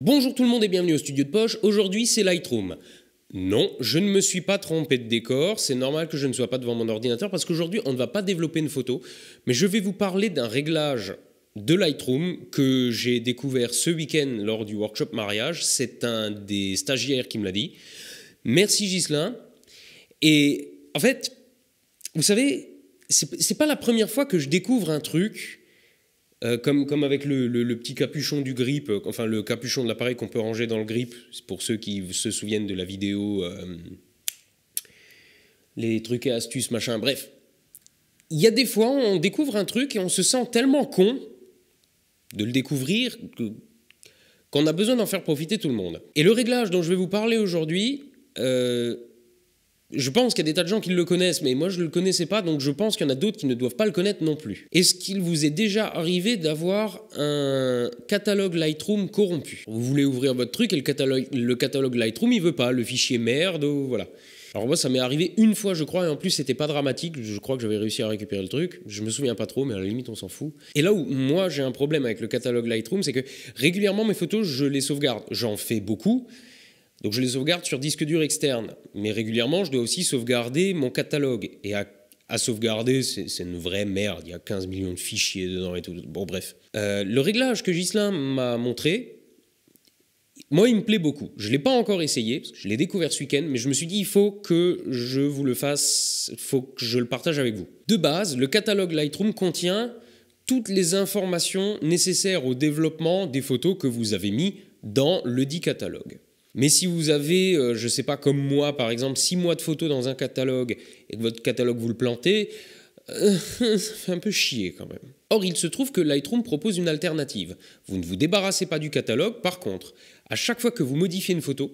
Bonjour tout le monde et bienvenue au studio de poche. Aujourd'hui, c'est Lightroom. Non, je ne me suis pas trompé de décor, c'est normal que je ne sois pas devant mon ordinateur parce qu'aujourd'hui on ne va pas développer une photo, mais je vais vous parler d'un réglage de Lightroom que j'ai découvert ce week-end lors du workshop mariage. C'est un des stagiaires qui me l'a dit. Merci Gislin. Et en fait, vous savez, c'est pas la première fois que je découvre un truc euh, comme, avec le, petit capuchon du grip, euh, enfin le capuchon de l'appareil qu'on peut ranger dans le grip, pour ceux qui se souviennent de la vidéo, euh, les trucs et astuces, machin, bref. Il y a des fois, on découvre un truc et on se sent tellement con de le découvrir qu'on a besoin d'en faire profiter tout le monde. Et le réglage dont je vais vous parler aujourd'hui, je pense qu'il y a des tas de gens qui le connaissent, mais moi je ne le connaissais pas, donc je pense qu'il y en a d'autres qui ne doivent pas le connaître non plus. Est-ce qu'il vous est déjà arrivé d'avoir un catalogue Lightroom corrompu Vous voulez ouvrir votre truc et le catalogue, le catalogue Lightroom il veut pas, le fichier merde, voilà. Alors moi ça m'est arrivé une fois je crois, et en plus c'était pas dramatique, je crois que j'avais réussi à récupérer le truc, je me souviens pas trop, mais à la limite on s'en fout. Et là où moi j'ai un problème avec le catalogue Lightroom, c'est que régulièrement mes photos je les sauvegarde, j'en fais beaucoup. Donc je les sauvegarde sur disque dur externe, mais régulièrement je dois aussi sauvegarder mon catalogue. Et à, sauvegarder, c'est une vraie merde, il y a 15 millions de fichiers dedans et tout. Bon bref. Euh, le réglage que Gislin m'a montré, moi il me plaît beaucoup. Je ne l'ai pas encore essayé, parce que je l'ai découvert ce week-end, mais je me suis dit il faut que je vous le fasse, il faut que je le partage avec vous. De base, le catalogue Lightroom contient toutes les informations nécessaires au développement des photos que vous avez mis dans le dit catalogue. Mais si vous avez, euh, je ne sais pas, comme moi par exemple, six mois de photos dans un catalogue et que votre catalogue vous le plantez, euh, ça fait un peu chier quand même. Or, il se trouve que Lightroom propose une alternative. Vous ne vous débarrassez pas du catalogue, par contre, à chaque fois que vous modifiez une photo,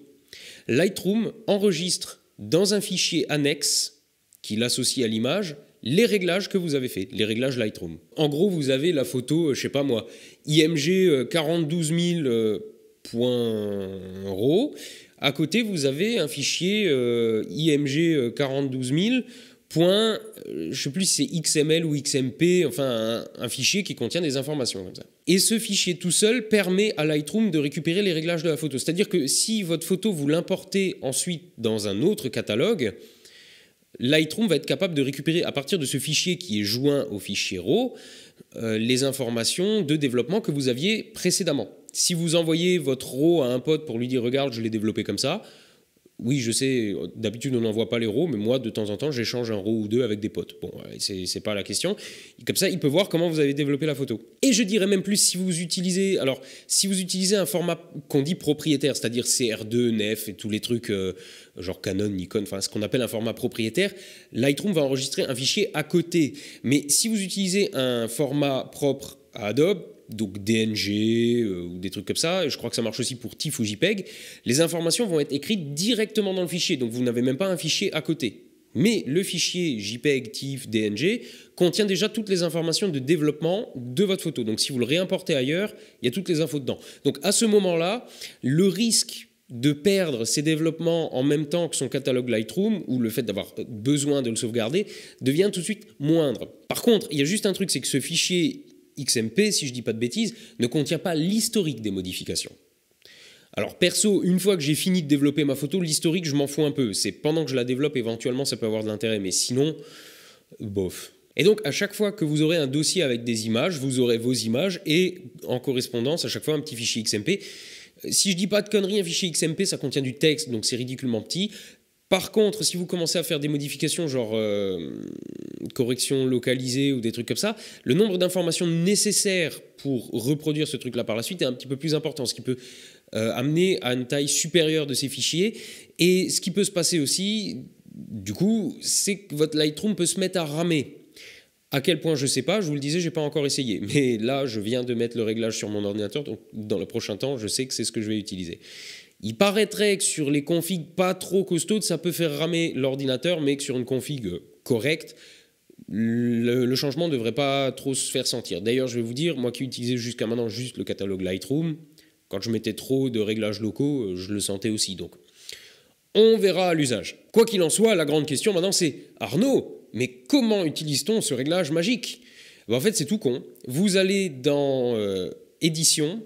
Lightroom enregistre dans un fichier annexe qui l'associe à l'image les réglages que vous avez faits, les réglages Lightroom. En gros, vous avez la photo, euh, je ne sais pas moi, IMG 42000 raw. À côté, vous avez un fichier euh, IMG 42000. Euh, euh, je ne sais plus si c'est XML ou XMP, enfin un, fichier qui contient des informations comme ça. Et ce fichier tout seul permet à Lightroom de récupérer les réglages de la photo. C'est-à-dire que si votre photo, vous l'importez ensuite dans un autre catalogue, Lightroom va être capable de récupérer à partir de ce fichier qui est joint au fichier RAW les informations de développement que vous aviez précédemment si vous envoyez votre RAW à un pote pour lui dire regarde, je l'ai développé comme ça, oui, je sais, d'habitude on n'envoie pas les RAW, mais moi de temps en temps j'échange un RAW ou deux avec des potes. Bon, euh, c'est pas la question. Comme ça, il peut voir comment vous avez développé la photo. Et je dirais même plus si vous utilisez, alors si vous utilisez un format qu'on dit propriétaire, c'est-à-dire CR2, NEF et tous les trucs euh, genre Canon, Nikon, enfin ce qu'on appelle un format propriétaire, Lightroom va enregistrer un fichier à côté. Mais si vous utilisez un format propre à Adobe, donc DNG euh, ou des trucs comme ça, je crois que ça marche aussi pour TIFF ou JPEG, les informations vont être écrites directement dans le fichier, donc vous n'avez même pas un fichier à côté. Mais le fichier JPEG, TIFF, DNG contient déjà toutes les informations de développement de votre photo. Donc si vous le réimportez ailleurs, il y a toutes les infos dedans. Donc à ce moment-là, le risque de perdre ses développements en même temps que son catalogue Lightroom, ou le fait d'avoir besoin de le sauvegarder, devient tout de suite moindre. Par contre, il y a juste un truc, c'est que ce fichier, XMP, si je ne dis pas de bêtises, ne contient pas l'historique des modifications. Alors perso, une fois que j'ai fini de développer ma photo, l'historique, je m'en fous un peu. C'est pendant que je la développe, éventuellement, ça peut avoir de l'intérêt, mais sinon, bof. Et donc, à chaque fois que vous aurez un dossier avec des images, vous aurez vos images et en correspondance, à chaque fois, un petit fichier XMP. Si je dis pas de conneries, un fichier XMP, ça contient du texte, donc c'est ridiculement petit. Par contre, si vous commencez à faire des modifications, genre euh, correction localisée ou des trucs comme ça, le nombre d'informations nécessaires pour reproduire ce truc-là par la suite est un petit peu plus important, ce qui peut euh, amener à une taille supérieure de ces fichiers. Et ce qui peut se passer aussi, du coup, c'est que votre Lightroom peut se mettre à ramer. À quel point je ne sais pas, je vous le disais, je n'ai pas encore essayé. Mais là, je viens de mettre le réglage sur mon ordinateur, donc dans le prochain temps, je sais que c'est ce que je vais utiliser. Il paraîtrait que sur les configs pas trop costauds, ça peut faire ramer l'ordinateur, mais que sur une config euh, correcte, le, changement ne devrait pas trop se faire sentir. D'ailleurs, je vais vous dire, moi qui utilisais jusqu'à maintenant juste le catalogue Lightroom, quand je mettais trop de réglages locaux, euh, je le sentais aussi. Donc, on verra à l'usage. Quoi qu'il en soit, la grande question maintenant c'est Arnaud, mais comment utilise-t-on ce réglage magique ben, En fait, c'est tout con. Vous allez dans euh, Édition,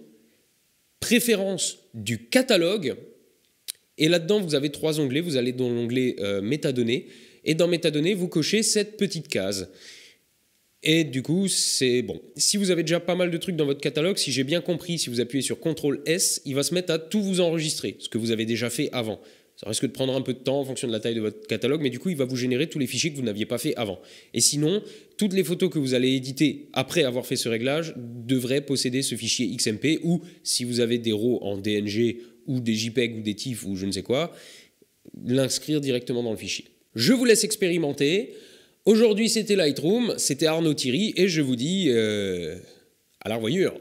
Préférences du catalogue, et là-dedans, vous avez trois onglets. Vous allez dans l'onglet euh, Métadonnées et dans métadonnées, vous cochez cette petite case. Et du coup, c'est bon. Si vous avez déjà pas mal de trucs dans votre catalogue, si j'ai bien compris, si vous appuyez sur CTRL S, il va se mettre à tout vous enregistrer, ce que vous avez déjà fait avant. Ça risque de prendre un peu de temps en fonction de la taille de votre catalogue, mais du coup, il va vous générer tous les fichiers que vous n'aviez pas fait avant. Et sinon, toutes les photos que vous allez éditer après avoir fait ce réglage devraient posséder ce fichier XMP ou si vous avez des RAW en DNG ou des JPEG ou des TIFF ou je ne sais quoi, l'inscrire directement dans le fichier. Je vous laisse expérimenter. Aujourd'hui, c'était Lightroom, c'était Arnaud Thierry, et je vous dis euh, à la revoyure.